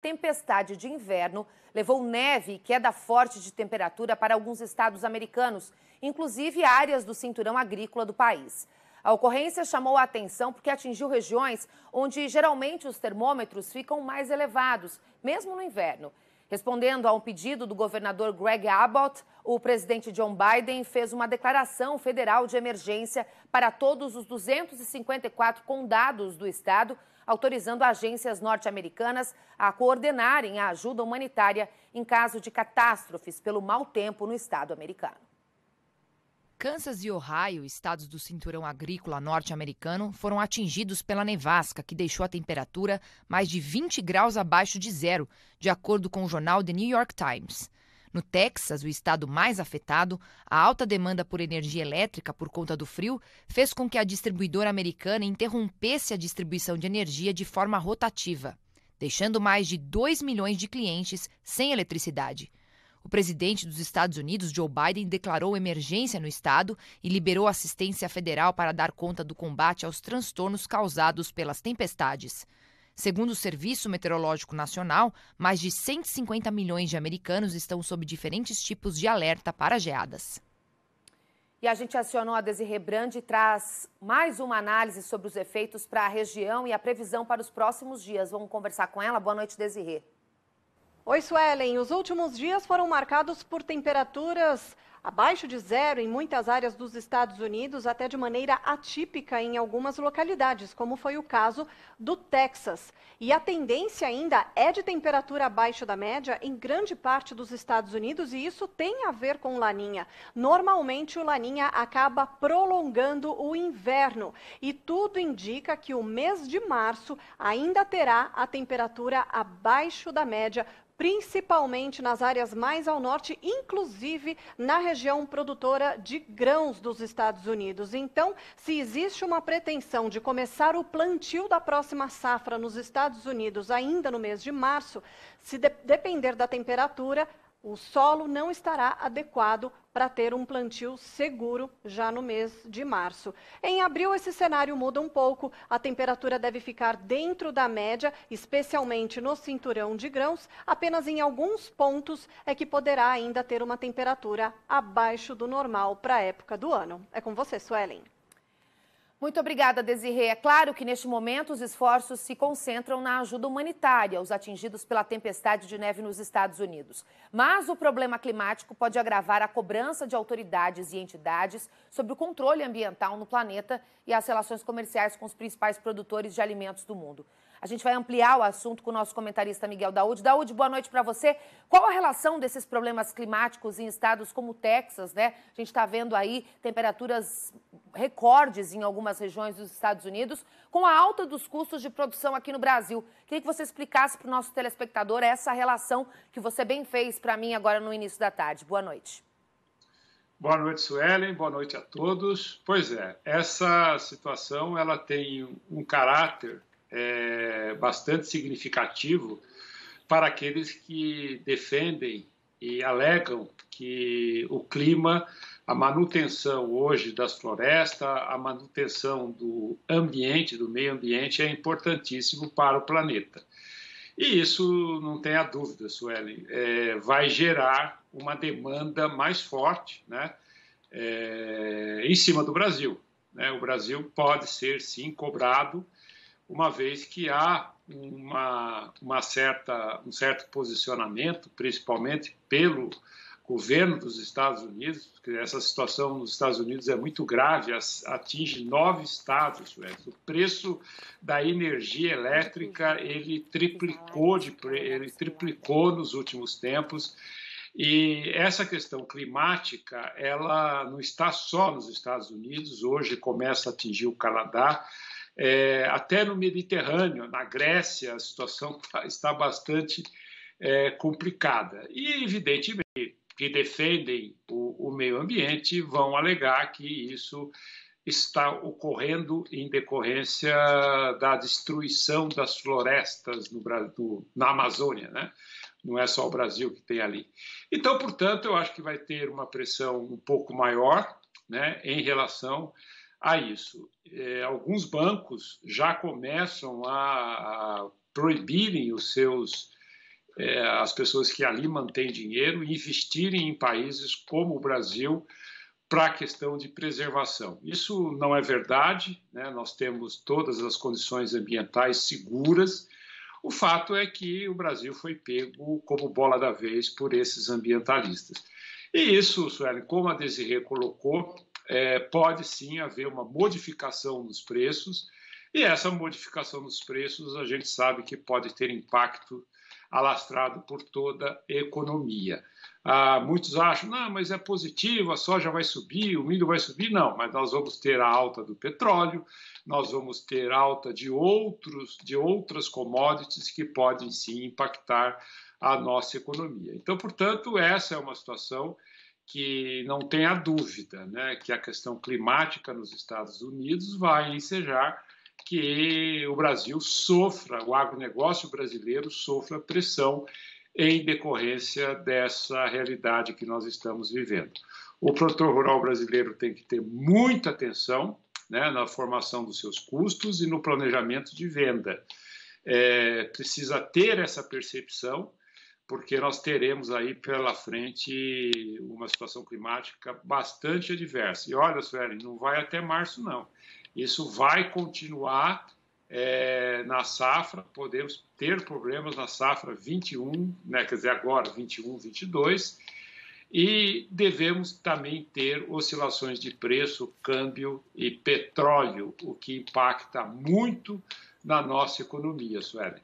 tempestade de inverno levou neve e queda forte de temperatura para alguns estados americanos, inclusive áreas do cinturão agrícola do país. A ocorrência chamou a atenção porque atingiu regiões onde geralmente os termômetros ficam mais elevados, mesmo no inverno. Respondendo a um pedido do governador Greg Abbott, o presidente John Biden fez uma declaração federal de emergência para todos os 254 condados do estado, autorizando agências norte-americanas a coordenarem a ajuda humanitária em caso de catástrofes pelo mau tempo no estado americano. Kansas e Ohio, estados do cinturão agrícola norte-americano, foram atingidos pela nevasca, que deixou a temperatura mais de 20 graus abaixo de zero, de acordo com o jornal The New York Times. No Texas, o estado mais afetado, a alta demanda por energia elétrica por conta do frio fez com que a distribuidora americana interrompesse a distribuição de energia de forma rotativa, deixando mais de 2 milhões de clientes sem eletricidade. O presidente dos Estados Unidos, Joe Biden, declarou emergência no estado e liberou assistência federal para dar conta do combate aos transtornos causados pelas tempestades. Segundo o Serviço Meteorológico Nacional, mais de 150 milhões de americanos estão sob diferentes tipos de alerta para geadas. E a gente acionou a Desirê Brandi e traz mais uma análise sobre os efeitos para a região e a previsão para os próximos dias. Vamos conversar com ela. Boa noite, Desirê. Oi, Suelen. Os últimos dias foram marcados por temperaturas abaixo de zero em muitas áreas dos Estados Unidos, até de maneira atípica em algumas localidades, como foi o caso do Texas. E a tendência ainda é de temperatura abaixo da média em grande parte dos Estados Unidos, e isso tem a ver com laninha. Normalmente, o laninha acaba prolongando o inverno, e tudo indica que o mês de março ainda terá a temperatura abaixo da média principalmente nas áreas mais ao norte, inclusive na região produtora de grãos dos Estados Unidos. Então, se existe uma pretensão de começar o plantio da próxima safra nos Estados Unidos ainda no mês de março, se de depender da temperatura, o solo não estará adequado para ter um plantio seguro já no mês de março. Em abril, esse cenário muda um pouco. A temperatura deve ficar dentro da média, especialmente no cinturão de grãos. Apenas em alguns pontos é que poderá ainda ter uma temperatura abaixo do normal para a época do ano. É com você, Suelen. Muito obrigada, Desirê. É claro que neste momento os esforços se concentram na ajuda humanitária aos atingidos pela tempestade de neve nos Estados Unidos. Mas o problema climático pode agravar a cobrança de autoridades e entidades sobre o controle ambiental no planeta e as relações comerciais com os principais produtores de alimentos do mundo. A gente vai ampliar o assunto com o nosso comentarista Miguel Daúde. Daúde, boa noite para você. Qual a relação desses problemas climáticos em estados como o Texas, né? A gente está vendo aí temperaturas recordes em algumas regiões dos Estados Unidos com a alta dos custos de produção aqui no Brasil. Queria que você explicasse para o nosso telespectador essa relação que você bem fez para mim agora no início da tarde. Boa noite. Boa noite, Suelen. Boa noite a todos. Pois é, essa situação ela tem um caráter é, bastante significativo para aqueles que defendem e alegam que o clima a manutenção hoje das florestas, a manutenção do ambiente, do meio ambiente, é importantíssimo para o planeta. E isso, não tenha dúvida, Suelen, é, vai gerar uma demanda mais forte né, é, em cima do Brasil. Né? O Brasil pode ser, sim, cobrado, uma vez que há uma, uma certa, um certo posicionamento, principalmente pelo governo dos Estados Unidos, porque essa situação nos Estados Unidos é muito grave, atinge nove estados. O preço da energia elétrica ele triplicou, de, ele triplicou nos últimos tempos. E essa questão climática, ela não está só nos Estados Unidos, hoje começa a atingir o Canadá, é, até no Mediterrâneo, na Grécia, a situação tá, está bastante é, complicada. E, evidentemente, que defendem o, o meio ambiente vão alegar que isso está ocorrendo em decorrência da destruição das florestas no, Brasil, na Amazônia, né? Não é só o Brasil que tem ali. Então, portanto, eu acho que vai ter uma pressão um pouco maior, né, em relação a isso. É, alguns bancos já começam a, a proibirem os seus é, as pessoas que ali mantêm dinheiro investirem em países como o Brasil para a questão de preservação. Isso não é verdade, né? nós temos todas as condições ambientais seguras. O fato é que o Brasil foi pego como bola da vez por esses ambientalistas. E isso, Sueli, como a Desirê colocou, é, pode sim haver uma modificação nos preços, e essa modificação nos preços a gente sabe que pode ter impacto alastrado por toda a economia. Ah, muitos acham, não, ah, mas é positivo, a soja vai subir, o milho vai subir. Não, mas nós vamos ter a alta do petróleo, nós vamos ter alta de, outros, de outras commodities que podem sim impactar a nossa economia. Então, portanto, essa é uma situação que não tenha dúvida, né, que a questão climática nos Estados Unidos vai ensejar que o Brasil sofra, o agronegócio brasileiro sofra pressão em decorrência dessa realidade que nós estamos vivendo. O produtor rural brasileiro tem que ter muita atenção né, na formação dos seus custos e no planejamento de venda. É, precisa ter essa percepção porque nós teremos aí pela frente uma situação climática bastante adversa. E olha, Sueli, não vai até março, não. Isso vai continuar é, na safra, podemos ter problemas na safra 21, né, quer dizer, agora 21, 22, e devemos também ter oscilações de preço, câmbio e petróleo, o que impacta muito na nossa economia, Sueli.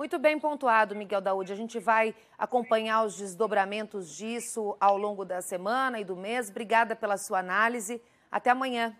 Muito bem pontuado, Miguel Daúde. A gente vai acompanhar os desdobramentos disso ao longo da semana e do mês. Obrigada pela sua análise. Até amanhã.